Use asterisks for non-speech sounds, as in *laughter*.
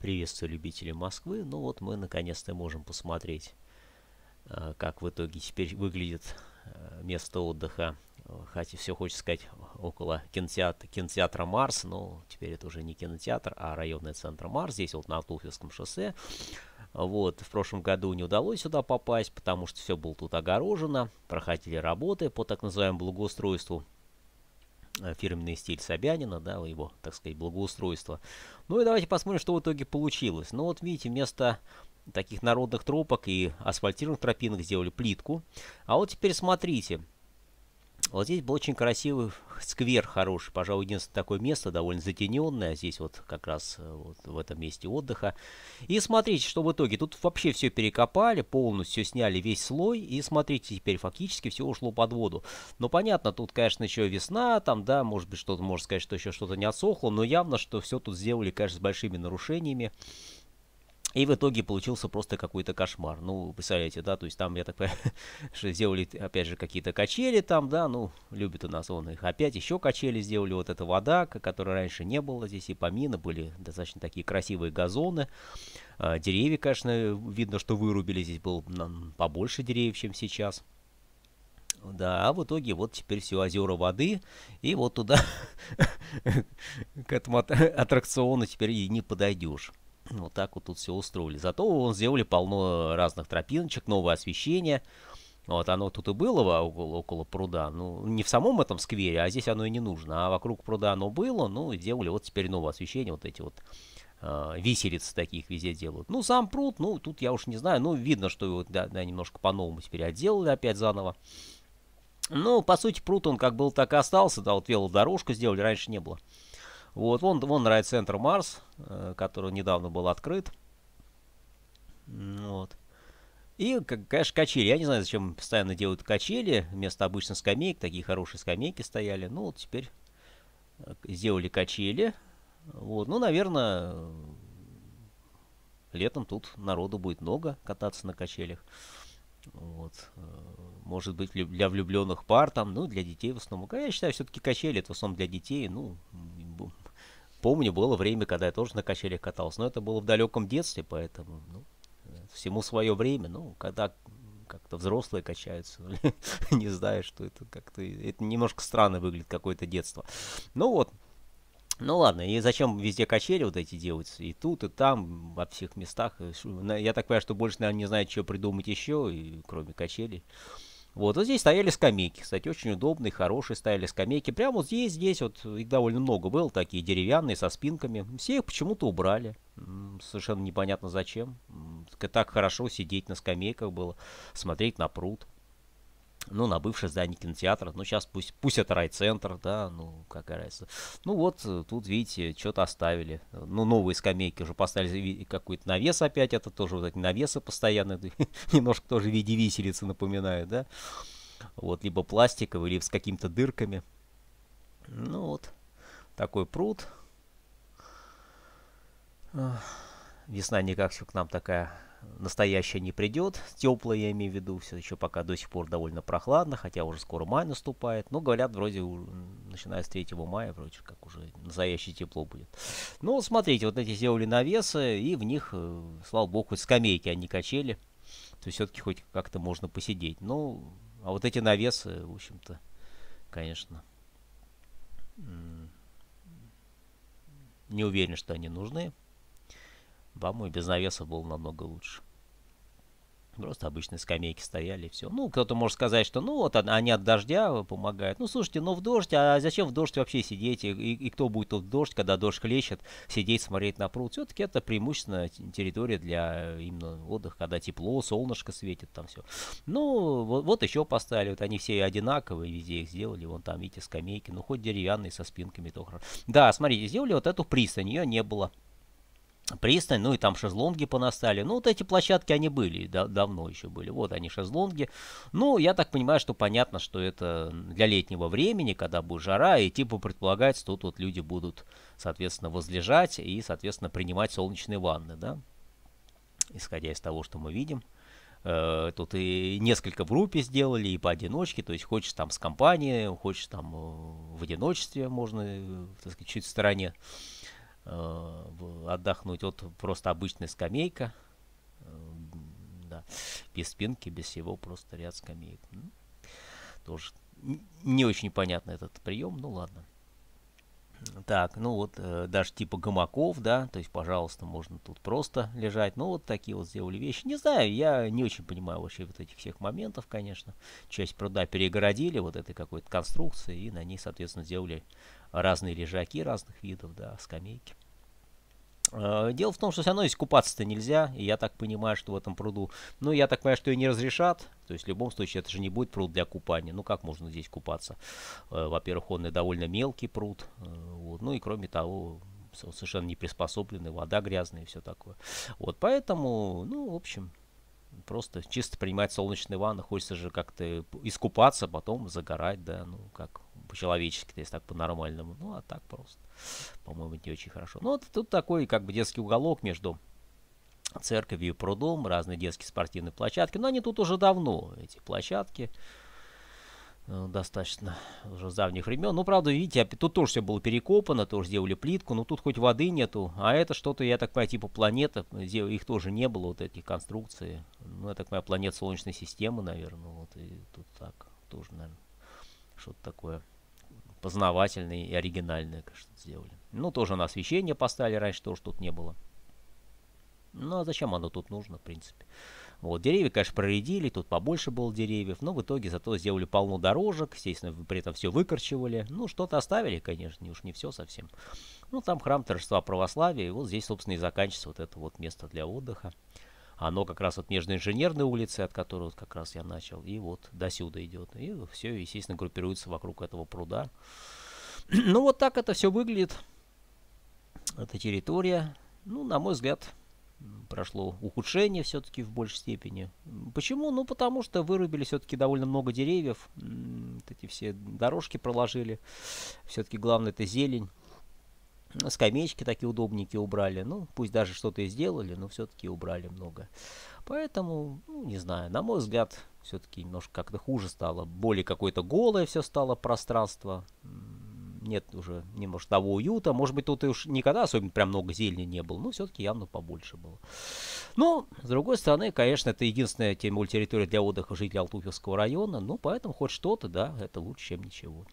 Приветствую любители Москвы. Ну вот мы наконец-то можем посмотреть, э, как в итоге теперь выглядит э, место отдыха. Хотя все хочется сказать около кинотеатра, кинотеатра Марс, но теперь это уже не кинотеатр, а районный центр Марс, здесь вот на Алтуфьевском шоссе. Вот, в прошлом году не удалось сюда попасть, потому что все было тут огорожено, проходили работы по так называемому благоустройству Э, фирменный стиль Собянина, да, его, так сказать, благоустройство. Ну и давайте посмотрим, что в итоге получилось. Ну вот видите, вместо таких народных тропок и асфальтированных тропинок сделали плитку. А вот теперь смотрите, вот здесь был очень красивый сквер хороший. Пожалуй, единственное такое место, довольно затененное. Здесь вот как раз э, вот в этом месте отдыха. И смотрите, что в итоге. Тут вообще все перекопали, полностью сняли весь слой. И смотрите, теперь фактически все ушло под воду. Но понятно, тут, конечно, еще весна, там, да, может быть, что-то, можно сказать, что еще что-то не отсохло. Но явно, что все тут сделали, конечно, с большими нарушениями. И в итоге получился просто какой-то кошмар. Ну, представляете, да, то есть там, я так понимаю, *laughs* что сделали, опять же, какие-то качели там, да, ну, любят у нас он их. Опять еще качели сделали, вот эта вода, которой раньше не было здесь, и помина, были достаточно такие красивые газоны. А, деревья, конечно, видно, что вырубили, здесь было побольше деревьев, чем сейчас. Да, а в итоге вот теперь все озера воды, и вот туда *laughs* к этому аттракциону теперь и не подойдешь. Вот так вот тут все устроили. Зато он сделали полно разных тропиночек, новое освещение. Вот оно тут и было около, около пруда. Ну, не в самом этом сквере, а здесь оно и не нужно. А вокруг пруда оно было, ну, и делали вот теперь новое освещение, вот эти вот э, виселицы таких везде делают. Ну, сам пруд, ну, тут я уж не знаю, ну, видно, что его да, да, немножко по-новому теперь отделали опять заново. Ну, по сути, пруд он как был, так и остался, да, вот велодорожку сделали, раньше не было. Вот, вон, вон центр Марс, э, который недавно был открыт. Вот. И, конечно, качели. Я не знаю, зачем постоянно делают качели. Вместо обычных скамеек, такие хорошие скамейки стояли. Ну, вот теперь э, сделали качели. Вот, ну, наверное, летом тут народу будет много кататься на качелях. Вот. Э, может быть, для влюбленных пар там, ну, для детей в основном. Я считаю, все-таки качели это в основном для детей, ну, помню, было время, когда я тоже на качелях катался, но это было в далеком детстве, поэтому ну, всему свое время. Ну, когда как-то взрослые качаются, *laughs* не знаю, что это как-то... Это немножко странно выглядит, какое-то детство. Ну вот, ну ладно, и зачем везде качели вот эти делать? И тут, и там, во всех местах. Э, я так понимаю, что больше, наверное, не знаю, что придумать еще, и, кроме качелей. Вот, вот здесь стояли скамейки, кстати, очень удобные, хорошие стояли скамейки. Прямо вот здесь, здесь вот их довольно много было, такие деревянные, со спинками. Все их почему-то убрали, совершенно непонятно зачем. Так хорошо сидеть на скамейках было, смотреть на пруд ну, на бывшее здание кинотеатра, ну, сейчас пусть, пусть это райцентр, да, ну, как говорится, Ну, вот, э, тут, видите, что-то оставили, ну, новые скамейки уже поставили, какой-то навес опять, это тоже вот эти навесы постоянно, *laughs* немножко тоже в виде виселицы напоминают, да, вот, либо пластиковый, либо с какими-то дырками, ну, вот, такой пруд, весна никак все к нам такая настоящая не придет. Теплая, я имею в виду, все еще пока до сих пор довольно прохладно, хотя уже скоро май наступает. Но говорят, вроде начиная с 3 мая, вроде как уже настоящее тепло будет. Ну, смотрите, вот эти сделали навесы, и в них, э, слава богу, хоть скамейки, а не качели. То есть все-таки хоть как-то можно посидеть. Ну, а вот эти навесы, в общем-то, конечно, не уверен, что они нужны. По-моему, без навеса было намного лучше. Просто обычные скамейки стояли, и все. Ну, кто-то может сказать, что ну вот они от дождя помогают. Ну, слушайте, ну в дождь, а зачем в дождь вообще сидеть? И, и кто будет тут в дождь, когда дождь хлещет, сидеть, смотреть на пруд? Все-таки это преимущественно территория для именно отдыха, когда тепло, солнышко светит, там все. Ну, вот, вот еще поставили, вот они все одинаковые, везде их сделали. Вон там, видите, скамейки, ну хоть деревянные со спинками, то хорошо. Да, смотрите, сделали вот эту пристань, ее не было пристань, ну и там шезлонги понастали. Ну вот эти площадки, они были, да, давно еще были. Вот они шезлонги. Ну, я так понимаю, что понятно, что это для летнего времени, когда будет жара, и типа предполагается, что тут вот люди будут, соответственно, возлежать и, соответственно, принимать солнечные ванны, да. Исходя из того, что мы видим. Э, тут и несколько в группе сделали, и поодиночке. То есть хочешь там с компанией, хочешь там э, в одиночестве, можно, э, так сказать, чуть в стороне. Э, отдохнуть. Вот просто обычная скамейка, э, да, без спинки, без всего, просто ряд скамеек. Ну, тоже не очень понятно этот прием, ну ладно. Так, ну вот э, даже типа гамаков, да, то есть, пожалуйста, можно тут просто лежать. Ну вот такие вот сделали вещи. Не знаю, я не очень понимаю вообще вот этих всех моментов, конечно. Часть пруда перегородили вот этой какой-то конструкции и на ней, соответственно, сделали разные лежаки разных видов, да, скамейки. А, дело в том, что все равно здесь купаться-то нельзя, и я так понимаю, что в этом пруду, ну, я так понимаю, что и не разрешат, то есть в любом случае это же не будет пруд для купания, ну, как можно здесь купаться? Э, во-первых, он и довольно мелкий пруд, э, вот. ну, и кроме того, совершенно не приспособленный. вода грязная и все такое. Вот, поэтому, ну, в общем, просто чисто принимать солнечные ванны, хочется же как-то искупаться, потом загорать, да, ну, как по-человечески, если так по-нормальному. Ну, а так просто, по-моему, не очень хорошо. Ну, вот тут такой как бы детский уголок между церковью и прудом, разные детские спортивные площадки. Но они тут уже давно, эти площадки э, достаточно уже с давних времен. Ну, правда, видите, тут тоже все было перекопано, тоже сделали плитку, но тут хоть воды нету. А это что-то, я так понимаю, типа планета, их тоже не было, вот эти конструкции. Ну, я так понимаю, планет Солнечной системы, наверное, вот. И тут так тоже, наверное, что-то такое познавательные и оригинальные конечно, сделали. Ну, тоже на освещение поставили раньше, тоже тут не было. Ну, а зачем оно тут нужно, в принципе? Вот, деревья, конечно, проредили, тут побольше было деревьев, но в итоге зато сделали полно дорожек, естественно, при этом все выкорчивали. Ну, что-то оставили, конечно, не уж не все совсем. Ну, там храм торжества православия, и вот здесь, собственно, и заканчивается вот это вот место для отдыха. Оно как раз от Нежно-Инженерной улицы, от которой вот как раз я начал, и вот до сюда идет. И все, естественно, группируется вокруг этого пруда. *clears throat* ну, вот так это все выглядит. Эта территория, ну, на мой взгляд, прошло ухудшение все-таки в большей степени. Почему? Ну, потому что вырубили все-таки довольно много деревьев, вот эти все дорожки проложили. Все-таки главное это зелень скамеечки такие удобники убрали. Ну, пусть даже что-то и сделали, но все-таки убрали много. Поэтому, ну, не знаю, на мой взгляд, все-таки немножко как-то хуже стало. Более какое-то голое все стало пространство. Нет уже немножко того уюта. Может быть, тут и уж никогда особенно прям много зелени не было, но все-таки явно побольше было. Ну, с другой стороны, конечно, это единственная тем территория для отдыха жителей Алтуфьевского района, ну, поэтому хоть что-то, да, это лучше, чем ничего.